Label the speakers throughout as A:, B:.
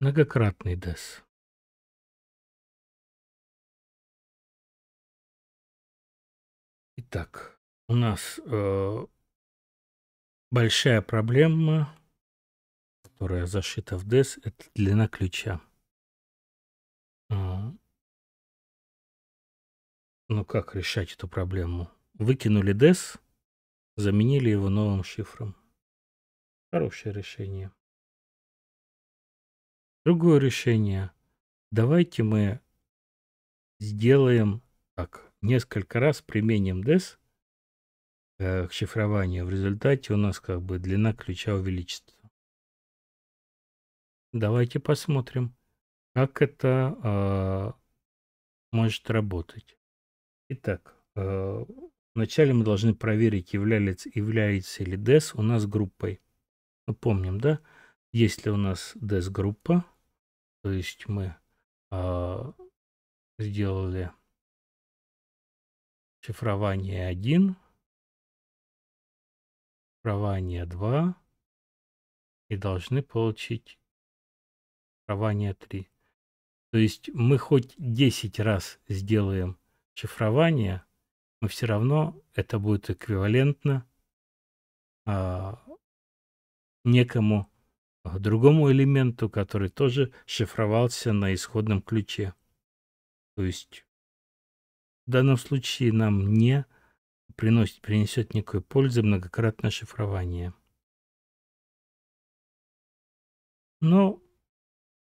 A: Многократный Дес. Итак, у нас э, большая проблема, которая зашита в DES, это длина ключа. Ну как решать эту проблему? Выкинули DES, заменили его новым шифром. Хорошее решение. Другое решение. Давайте мы сделаем
B: так. Несколько раз применим DES э, к шифрованию. В результате у нас как бы длина ключа увеличится. Давайте посмотрим, как это э, может работать. Итак, э, вначале мы должны проверить, является, является ли DES у нас группой. Мы ну, помним, да? Если у нас DES-группа,
A: то есть мы э, сделали шифрование 1, шифрование 2 и должны получить
B: шифрование 3. То есть мы хоть 10 раз сделаем шифрования, мы все равно это будет эквивалентно а, некому другому элементу, который тоже шифровался на исходном ключе. То есть в данном случае нам не приносит, принесет никакой пользы многократное
A: шифрование. Но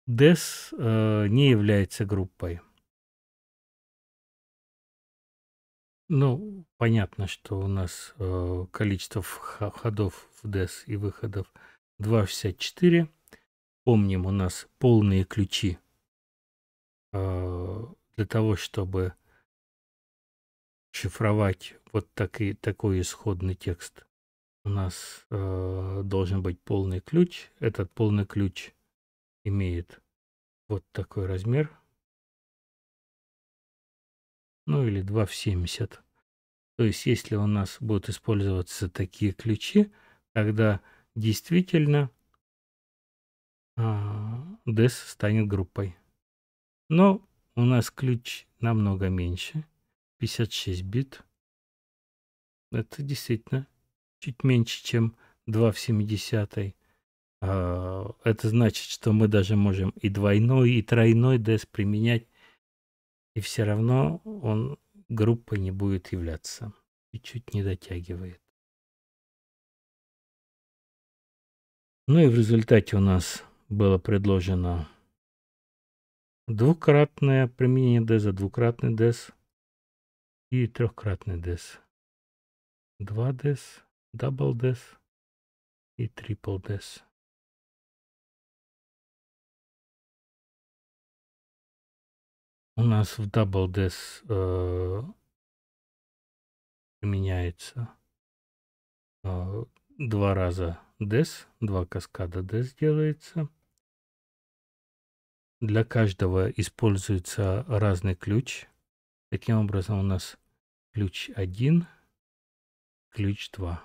A: DES э, не является группой. Ну,
B: понятно, что у нас э, количество ходов в DES и выходов 2.64. Помним, у нас полные ключи э, для того, чтобы шифровать вот так и, такой исходный текст. У нас э, должен быть полный ключ. Этот полный ключ имеет вот такой размер. Ну или 2 в 70. То есть если у нас будут использоваться такие ключи, тогда действительно а, DES станет группой. Но у нас ключ намного меньше, 56 бит. Это действительно чуть меньше, чем 2 в 70. А, это значит, что мы даже можем и двойной, и тройной DES применять, и все равно он группой не будет являться. И чуть не дотягивает. Ну и в результате у нас было предложено двукратное применение деза, двукратный дез
A: и трехкратный дез. Два дез, дабл дез и трипл дез. У нас в Double des э, применяется э, два раза des два каскада des делается.
B: Для каждого используется разный ключ. Таким образом у нас ключ 1, ключ 2.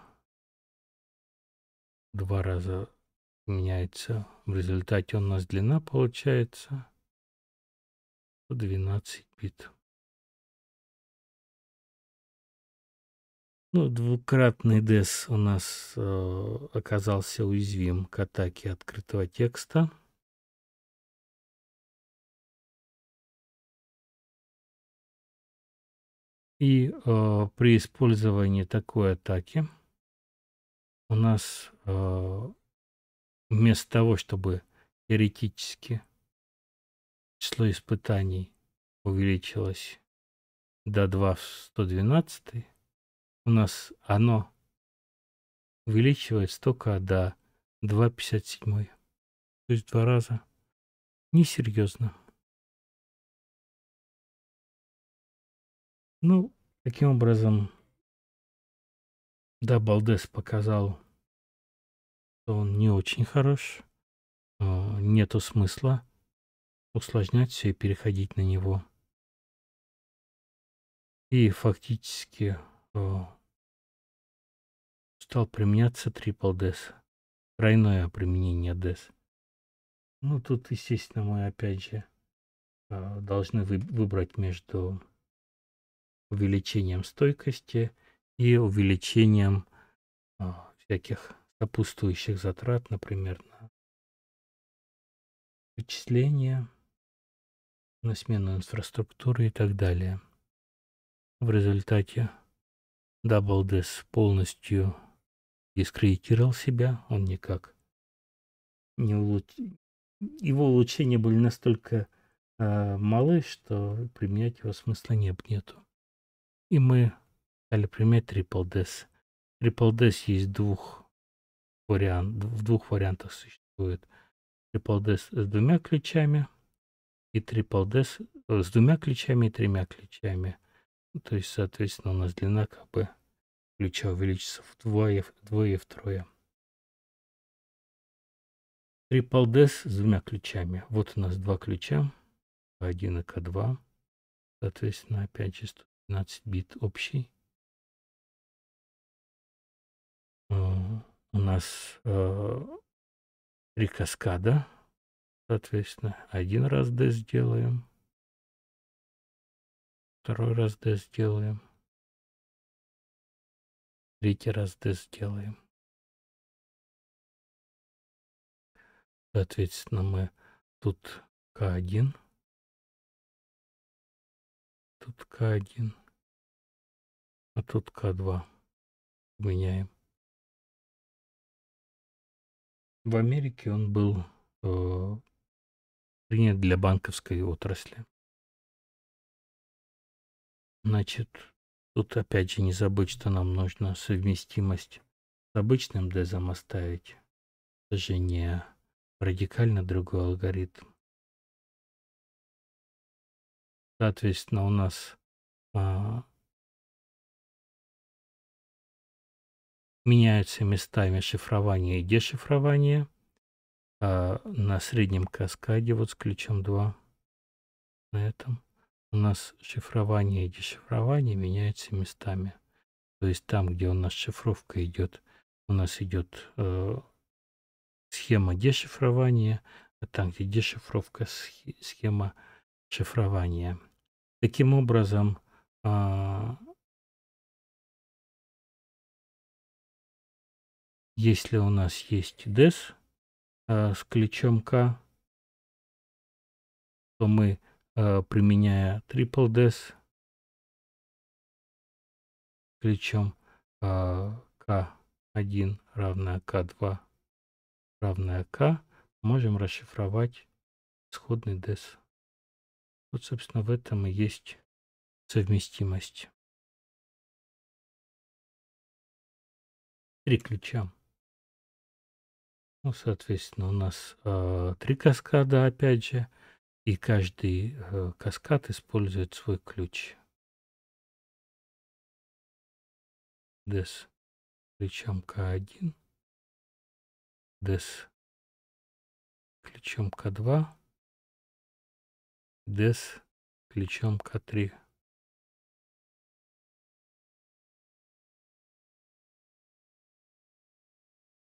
A: Два раза меняется.
B: В результате у нас длина
A: получается 12 бит. Ну, двукратный DES у нас э, оказался уязвим к атаке открытого текста. И э, при использовании такой атаки
B: у нас э, вместо того, чтобы теоретически число испытаний увеличилось до 2 в 112, у нас оно
A: увеличивается только до 2,57. То есть два раза. Несерьезно. Ну, таким образом, да, Балдес показал, что он не очень хорош, а, нету смысла усложнять все и переходить на него. И фактически э, стал применяться
B: трипл дэс тройное применение дэс Ну, тут, естественно, мы опять же э, должны вы, выбрать между увеличением стойкости и увеличением э, всяких сопутствующих затрат, например, на вычисления на смену инфраструктуры и так далее. В результате Даблдес полностью дискредитировал себя, он никак не улуч... его улучшения были настолько э, малы, что применять его смысла не нету. И мы стали применять Triple DES. Triple DES есть двух вариант, в двух вариантах существует. Triple DES с двумя ключами – и triple d э, с двумя ключами и тремя ключами. Ну, то есть, соответственно, у нас длина как бы ключа увеличится вдвое, вдвое и втрое.
A: Triple D с двумя ключами. Вот у нас два ключа, К1 и К2. Соответственно, опять же 112 бит общий. Э, у нас э, три каскада Соответственно, один раз D сделаем. Второй раз D сделаем. Третий раз D сделаем. Соответственно, мы тут К1. Тут К1. А тут К2. Меняем. В Америке он был э, принят для банковской отрасли.
B: Значит, тут опять же не забыть, что нам нужно совместимость с обычным
A: дезом оставить. Это же не радикально другой алгоритм. Соответственно, у нас а, меняются местами шифрования и дешифрования а на среднем каскаде, вот
B: с ключом 2, на этом, у нас шифрование и дешифрование меняются местами. То есть там, где у нас шифровка идет, у нас идет э, схема дешифрования, а там, где дешифровка,
A: схема шифрования. Таким образом, э, если у нас есть DES, Э, с ключом К, то мы, э, применяя Triple Des ключом э, К1 равное К2 равное К, можем расшифровать исходный DES. Вот, собственно, в этом и есть совместимость. Три ключа. Ну, соответственно, у нас э, три каскада, опять же, и каждый э, каскад использует свой ключ. Des ключом К1, Des ключом К2, Des ключом К3.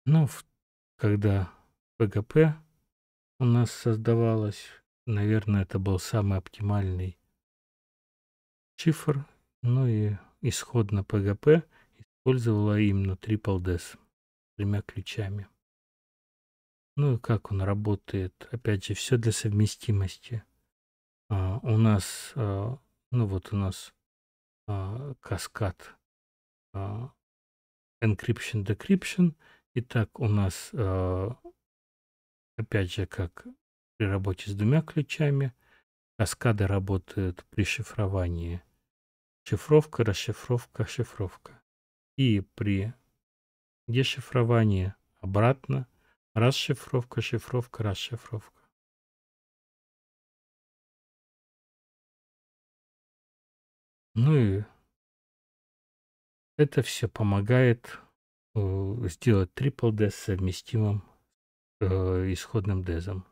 A: Ну, в когда ПГП у нас создавалось,
B: наверное, это был самый оптимальный шифр, ну и исходно ПГП использовала именно TripleDes тремя ключами. Ну и как он работает? Опять же, все для совместимости. А, у нас, а, ну вот у нас а, каскад а, Encryption-Decryption — Итак, у нас, э, опять же, как при работе с двумя ключами, каскады работают при шифровании. Шифровка, расшифровка, шифровка. И при дешифровании
A: обратно. Расшифровка, шифровка, расшифровка. Ну и это все помогает Э, сделать
B: Triple DES совместимым э, исходным дезом